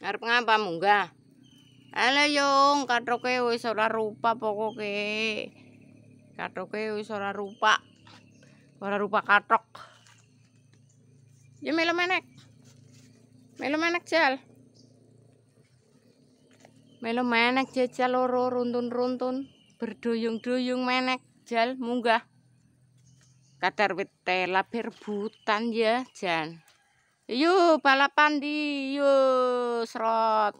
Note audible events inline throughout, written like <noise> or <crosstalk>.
Arep ngapa munggah? ale yung, katoke wis ora rupa pokoke. Katoke wis ora rupa. Ora rupa katok. Ya melu menek. Melu menek jal. Melu menek jajal loro runtun-runtun. berduyung-duyung menek jal munggah. Kadar wit telap butan ya, Jan yuk balapan di yuk serot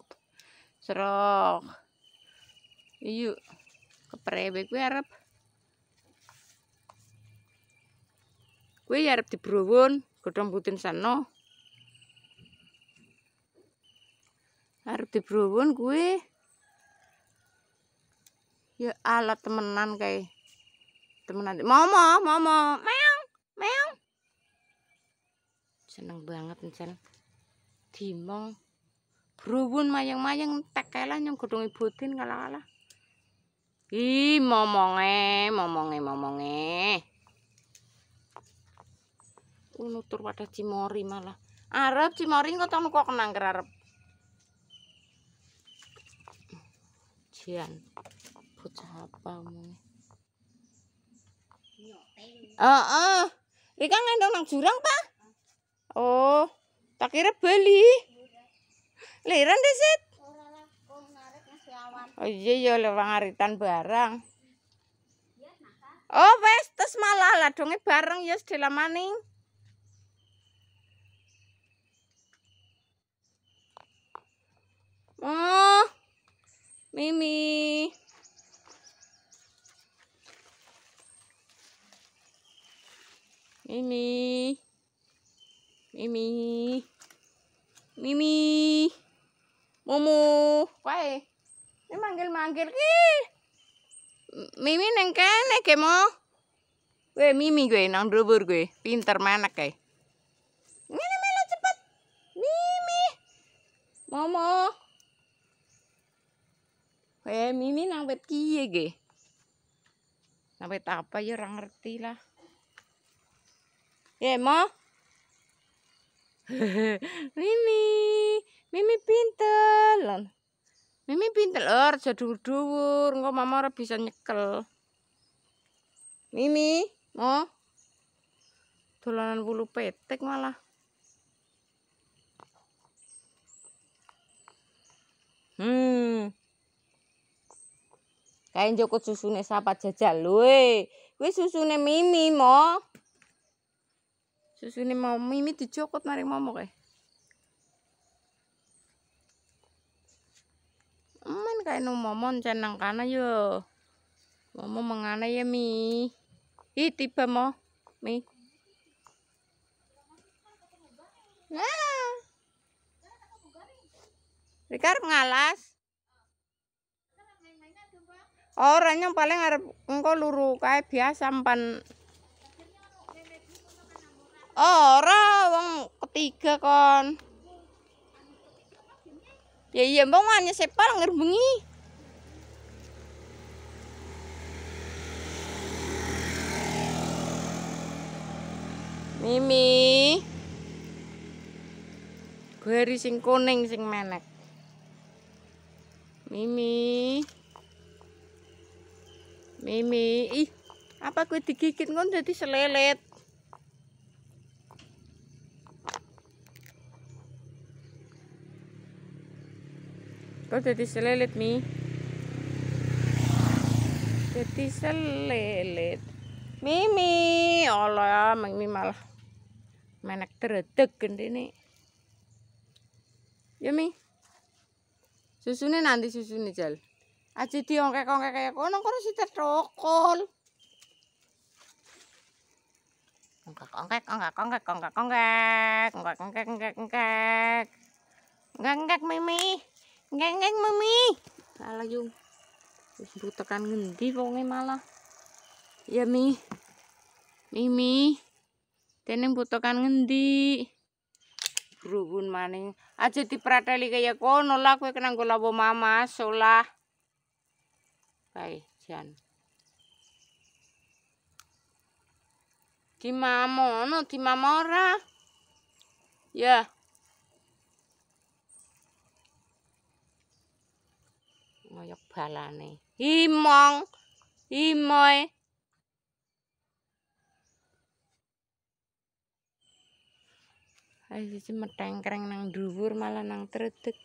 serok yuk keprebe gue arep gue di brown godhong butin sano di brown gue ya alat temenan kayak temenan momo momo mau seneng banget jen dimong berubun mayang-mayang tak kalah nyong dong ibutin kalah-kalah ih momonge momonge momonge nutur pada cimori malah arep cimori kok tanu kok kenang kerarep jian bocah apa omongnya oh oh Ikan ngendong nang jurang pak Oh, tak kira Bali. Liran deh, Sid. Oh iya, iya, lewang aritan bareng. Oh, wes, terus malah ladungnya bareng, ya, sedih lama Mimi. Mumu. Wae. Ini manggil-manggil ki. Mimi neng kene ke mo. Gue Mimi gue nang dubur gue. Pinter mana ke? Mana Milo cepet. Mimi. Momo. Wae Mimi nang pet kiye ge. Nang pet apa ya orang ngerti lah. Ya, Mo. Mimi, Mimi pintel. Mimi pintel, er, dudur dulur. Enggak mama orang bisa nyekel. Mimi, mau? Tulanan bulu petik malah. Hmm. Kain joko susune siapa jajal, loe? Eh. Wih susune Mimi, mau? susu ini mau mimi dicokot mari momok eh ya. eman kayak nu momon cenang kana yo momo mengana ya mi ih tiba mo mi nah Rikar ngalas Orang yang paling ngaruh engkau luru kayak biasa empan ora wong ketiga kon ya iya mbak hanya separ ngger Mimi Gweri sing kuning sing menek Mimi Mimi ih apa kue digigit kon jadi selelet Kau jadi selelet selelet mi? Jadi selelet Mimi, Allah, ya Mimi malah menek teredek nih. Ya Mi. nih nanti nih jal. Aja kayak ongkek kayak, kono kono si terokol. Ongkek ongkek ongkek ongkek ongkek ongkek ongkek ongkek ongkek ongkek ongkek Mimi. Ngeng-ngeng, mami. Salah yung. Wis tekan ngendi wonge malah. Ya mi. Mimi. Teneng butuhkan ngendi? Rubun maning. Aja diprateli kaya kono lah kowe kena nggo lawa mama solah. Bae, Jan. Di mamono, di mamora. Ya. kaya balane imong imoy ayo siji metengkreng nang dhuwur malah nang tredeg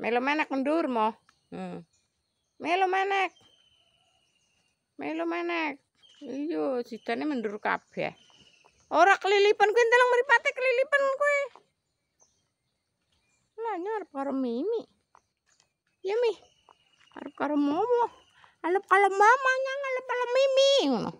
melo menek, mendur mo hmm. melo menek. melo menek. iyo sitane mendur kabeh ora kelilipan kuwi telung mripate kelilipan kuwi Lani harap karo Mimi. Ya Mi, harap karo Momo. Harap karo mamanya yang harap Mimi. Ngono.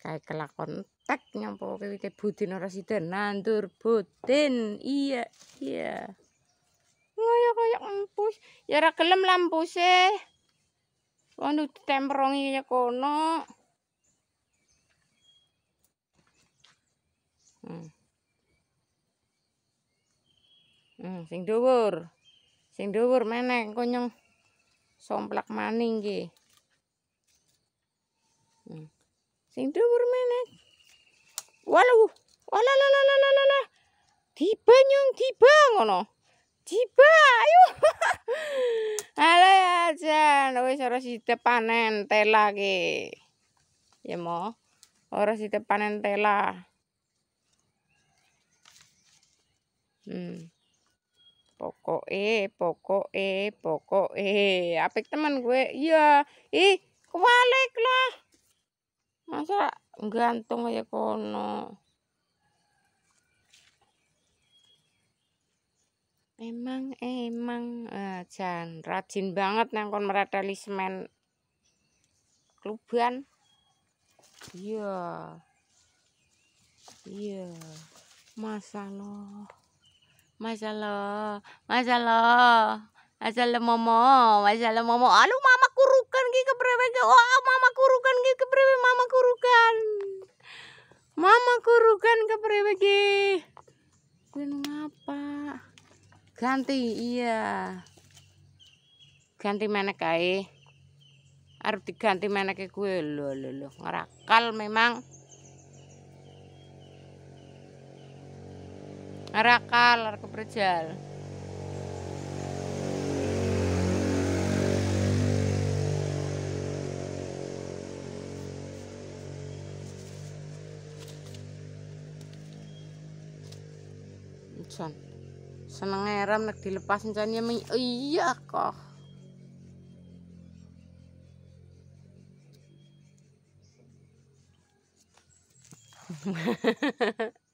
kayak kelakon tek nyampo kowe ke budin ora sida nandur iya iya ngoyo kaya empus ya ora gelem lampuse waduh ditemperongi ya kono Hmm. Hmm, sing dhuwur. Sing dhuwur meneng konyong somplak maning iki. Hmm. Sing dhuwur meneng wala wala la la la la Tiba nyong tiba ngono. Tiba ayo. <laughs> Ala ya jan, wis ora sithik panen tela iki. Ya mo. Ora sithik panen tela. Hmm. Pokoke, pokoke, pokoke. Apik teman gue. Iya. Ih, kebalik lah. Masa gantung aja kono. Emang emang ajan eh, ah, rajin banget nang kon meradali semen kluban. Iya. Iya. masa Masalah. Masya Allah, Masya Allah, Masya Allah Momo, Masya Allah Momo. Alu mama kurukan ki keprebe ke, oh ah, mama kurukan ki keprebe mama kurukan, mama kurukan keprebe ki. Gunung Ganti, iya. Ganti mana kai? Harus diganti mana ke gue lo lo lo ngerakal memang. Rakal, arek berjal. Jan. Seneng eram nek dilepas encannya oh iya kok. <laughs>